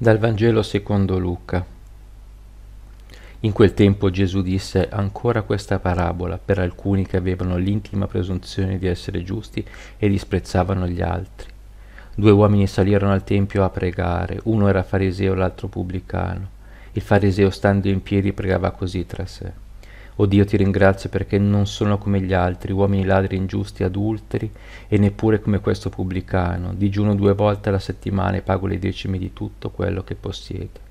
Dal Vangelo secondo Luca. In quel tempo Gesù disse ancora questa parabola per alcuni che avevano l'intima presunzione di essere giusti e disprezzavano gli altri. Due uomini salirono al tempio a pregare, uno era fariseo, l'altro pubblicano. Il fariseo stando in piedi pregava così tra sé. O Dio ti ringrazio perché non sono come gli altri, uomini ladri, ingiusti, adulteri, e neppure come questo pubblicano. Digiuno due volte alla settimana e pago le decime di tutto quello che possiedo.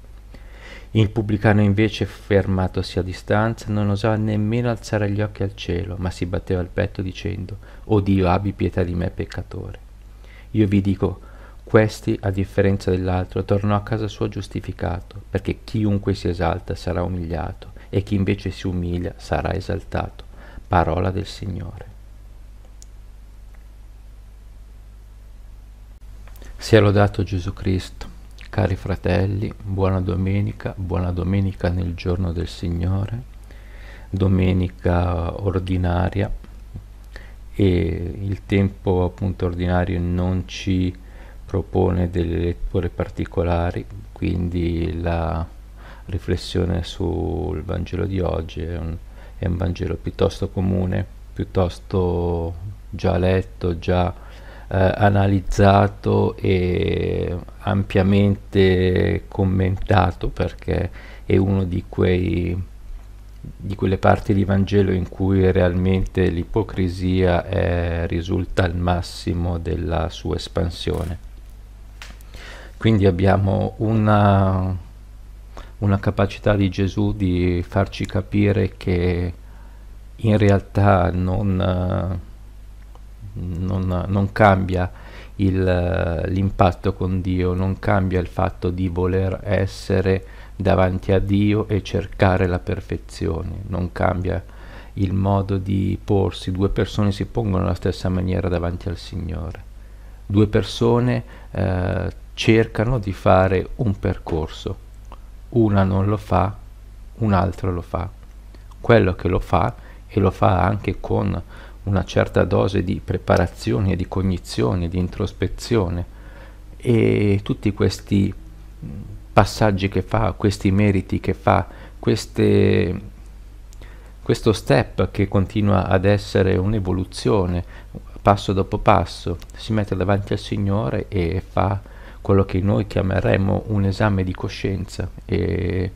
Il pubblicano invece, fermatosi a distanza, non osava nemmeno alzare gli occhi al cielo, ma si batteva il petto dicendo, O Dio, abbi pietà di me peccatore. Io vi dico, questi, a differenza dell'altro, tornò a casa sua giustificato, perché chiunque si esalta sarà umiliato, e chi invece si umilia sarà esaltato. Parola del Signore. Sia lodato Gesù Cristo. Cari fratelli, buona domenica, buona domenica nel giorno del Signore, domenica ordinaria e il tempo appunto ordinario non ci propone delle letture particolari, quindi la riflessione sul Vangelo di oggi, è un, è un Vangelo piuttosto comune, piuttosto già letto, già eh, analizzato e ampiamente commentato perché è uno di, quei, di quelle parti di Vangelo in cui realmente l'ipocrisia è, risulta al massimo della sua espansione. Quindi abbiamo una, una capacità di Gesù di farci capire che in realtà non, eh, non, non cambia il, eh, l'impatto con Dio, non cambia il fatto di voler essere davanti a Dio e cercare la perfezione, non cambia il modo di porsi, due persone si pongono alla stessa maniera davanti al Signore, due persone eh, cercano di fare un percorso una non lo fa, un altro lo fa. Quello che lo fa e lo fa anche con una certa dose di preparazione, di cognizione, di introspezione e tutti questi passaggi che fa, questi meriti che fa, queste, questo step che continua ad essere un'evoluzione passo dopo passo, si mette davanti al Signore e fa quello che noi chiameremmo un esame di coscienza e,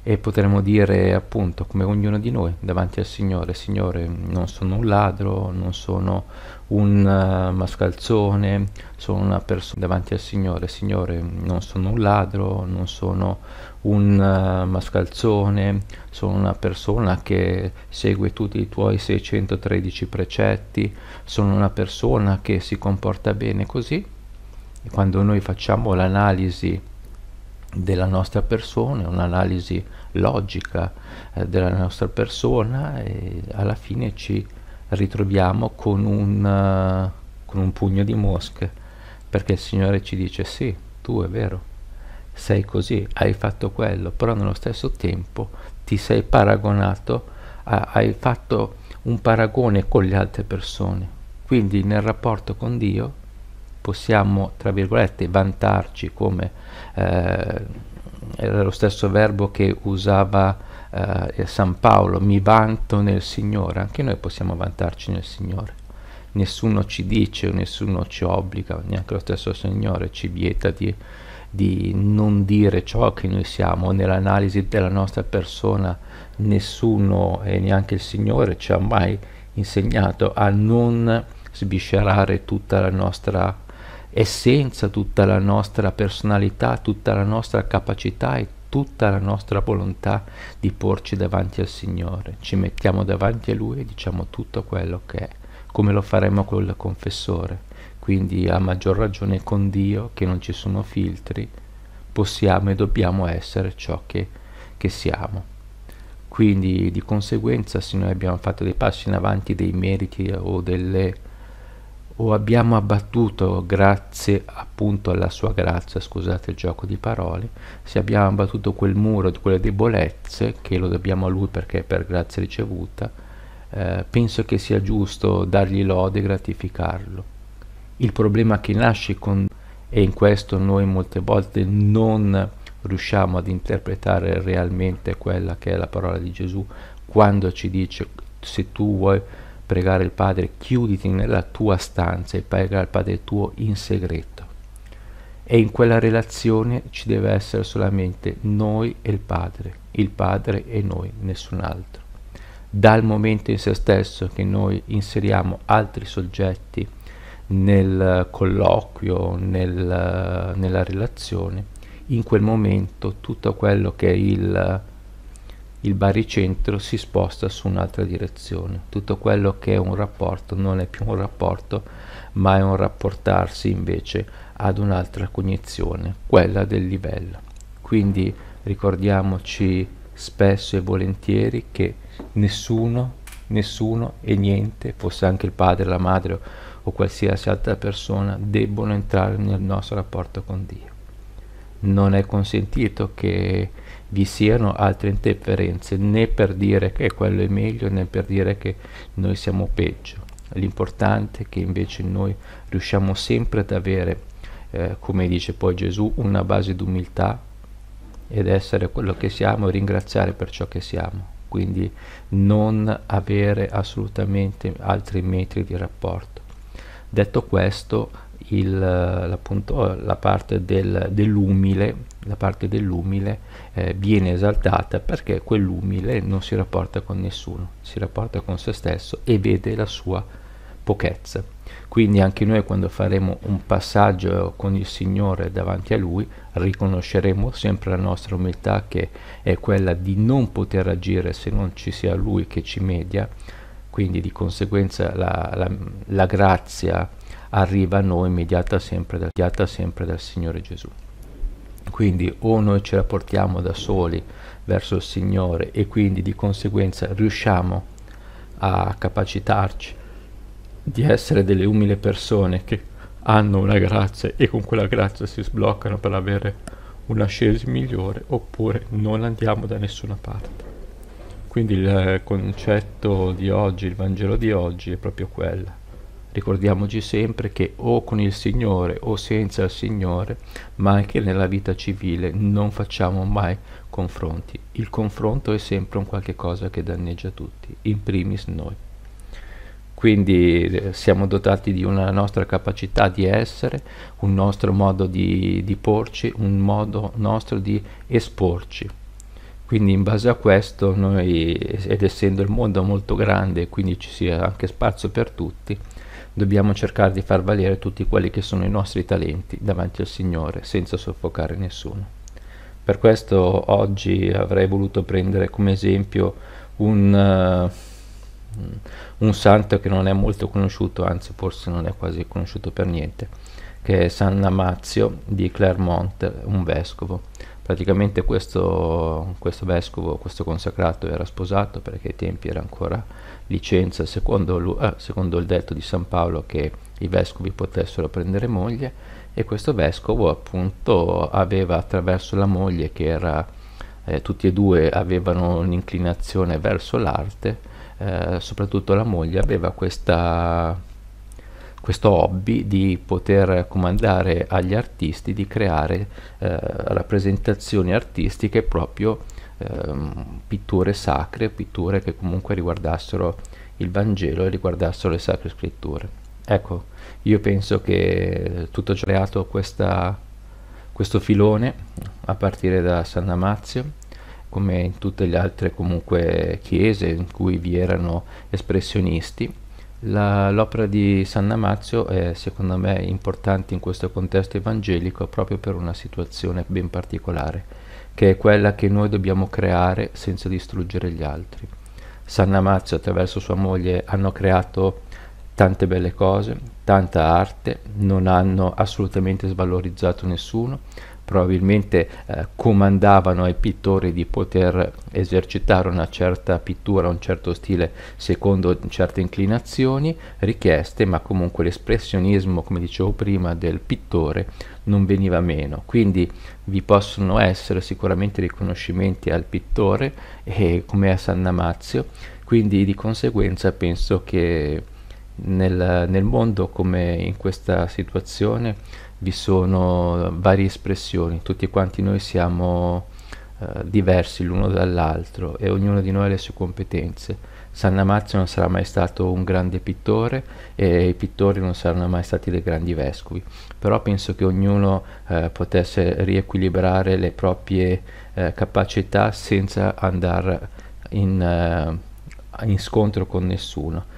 e potremmo dire appunto come ognuno di noi davanti al Signore, Signore non sono un ladro, non sono un uh, mascalzone, sono una persona davanti al Signore, Signore non sono un ladro, non sono un uh, mascalzone, sono una persona che segue tutti i tuoi 613 precetti, sono una persona che si comporta bene così quando noi facciamo l'analisi della nostra persona, un'analisi logica eh, della nostra persona e alla fine ci ritroviamo con un, uh, con un pugno di mosche perché il Signore ci dice sì, tu è vero, sei così, hai fatto quello, però nello stesso tempo ti sei paragonato, a, hai fatto un paragone con le altre persone, quindi nel rapporto con Dio possiamo, tra virgolette, vantarci come eh, era lo stesso verbo che usava eh, San Paolo, mi vanto nel Signore, anche noi possiamo vantarci nel Signore. Nessuno ci dice, nessuno ci obbliga, neanche lo stesso Signore ci vieta di, di non dire ciò che noi siamo, nell'analisi della nostra persona nessuno e neanche il Signore ci ha mai insegnato a non sviscerare tutta la nostra essenza, tutta la nostra personalità, tutta la nostra capacità e tutta la nostra volontà di porci davanti al Signore. Ci mettiamo davanti a Lui e diciamo tutto quello che è, come lo faremo con il confessore. Quindi a maggior ragione con Dio, che non ci sono filtri, possiamo e dobbiamo essere ciò che, che siamo. Quindi di conseguenza se noi abbiamo fatto dei passi in avanti, dei meriti o delle o abbiamo abbattuto grazie appunto alla sua grazia, scusate il gioco di parole, se abbiamo abbattuto quel muro di quelle debolezze, che lo dobbiamo a lui perché è per grazia ricevuta, eh, penso che sia giusto dargli lode e gratificarlo. Il problema che nasce con, e in questo noi molte volte non riusciamo ad interpretare realmente quella che è la parola di Gesù, quando ci dice se tu vuoi pregare il Padre, chiuditi nella tua stanza e prega il Padre tuo in segreto. E in quella relazione ci deve essere solamente noi e il Padre, il Padre e noi, nessun altro. Dal momento in se stesso che noi inseriamo altri soggetti nel colloquio, nel, nella relazione, in quel momento tutto quello che è il il baricentro si sposta su un'altra direzione. Tutto quello che è un rapporto non è più un rapporto, ma è un rapportarsi invece ad un'altra cognizione, quella del livello. Quindi ricordiamoci spesso e volentieri che nessuno, nessuno e niente, fosse anche il padre, la madre o qualsiasi altra persona, debbono entrare nel nostro rapporto con Dio. Non è consentito che vi siano altre interferenze, né per dire che quello è meglio né per dire che noi siamo peggio. L'importante è che invece noi riusciamo sempre ad avere, eh, come dice poi Gesù, una base d'umiltà ed essere quello che siamo e ringraziare per ciò che siamo. Quindi non avere assolutamente altri metri di rapporto. Detto questo, il, eh, la parte del, dell'umile la parte dell'umile eh, viene esaltata perché quell'umile non si rapporta con nessuno, si rapporta con se stesso e vede la sua pochezza. Quindi anche noi quando faremo un passaggio con il Signore davanti a Lui riconosceremo sempre la nostra umiltà che è quella di non poter agire se non ci sia Lui che ci media, quindi di conseguenza la, la, la grazia arriva a noi mediata sempre, da, mediata sempre dal Signore Gesù. Quindi o noi ce la portiamo da soli verso il Signore e quindi di conseguenza riusciamo a capacitarci di essere delle umili persone che hanno una grazia e con quella grazia si sbloccano per avere un'ascesi migliore oppure non andiamo da nessuna parte. Quindi il concetto di oggi, il Vangelo di oggi è proprio quello. Ricordiamoci sempre che o con il Signore o senza il Signore, ma anche nella vita civile, non facciamo mai confronti. Il confronto è sempre un qualche cosa che danneggia tutti, in primis noi. Quindi eh, siamo dotati di una nostra capacità di essere, un nostro modo di, di porci, un modo nostro di esporci. Quindi in base a questo noi, ed essendo il mondo molto grande, quindi ci sia anche spazio per tutti, dobbiamo cercare di far valere tutti quelli che sono i nostri talenti davanti al Signore senza soffocare nessuno. Per questo oggi avrei voluto prendere come esempio un, uh, un santo che non è molto conosciuto, anzi forse non è quasi conosciuto per niente, che è San Lamazio di Clermont, un vescovo. Praticamente questo, questo vescovo, questo consacrato era sposato perché ai tempi era ancora licenza secondo, lui, eh, secondo il detto di San Paolo che i vescovi potessero prendere moglie e questo vescovo appunto aveva attraverso la moglie che era eh, tutti e due avevano un'inclinazione verso l'arte eh, soprattutto la moglie aveva questa, questo hobby di poter comandare agli artisti di creare eh, rappresentazioni artistiche proprio Ehm, pitture sacre, pitture che comunque riguardassero il Vangelo e riguardassero le sacre scritture. Ecco, io penso che tutto ciò creato questa, questo filone a partire da San Damazio come in tutte le altre comunque chiese in cui vi erano espressionisti. l'opera di San Damazio è secondo me importante in questo contesto evangelico proprio per una situazione ben particolare che è quella che noi dobbiamo creare senza distruggere gli altri. San Namazzo attraverso sua moglie hanno creato tante belle cose, tanta arte, non hanno assolutamente svalorizzato nessuno, probabilmente eh, comandavano ai pittori di poter esercitare una certa pittura, un certo stile secondo certe inclinazioni richieste, ma comunque l'espressionismo, come dicevo prima, del pittore non veniva meno. Quindi vi possono essere sicuramente riconoscimenti al pittore eh, come a San Namazio, quindi di conseguenza penso che nel, nel, mondo come in questa situazione vi sono varie espressioni, tutti quanti noi siamo eh, diversi l'uno dall'altro e ognuno di noi ha le sue competenze San Amazio non sarà mai stato un grande pittore e i pittori non saranno mai stati dei grandi vescovi, però penso che ognuno eh, potesse riequilibrare le proprie eh, capacità senza andare in, eh, in scontro con nessuno.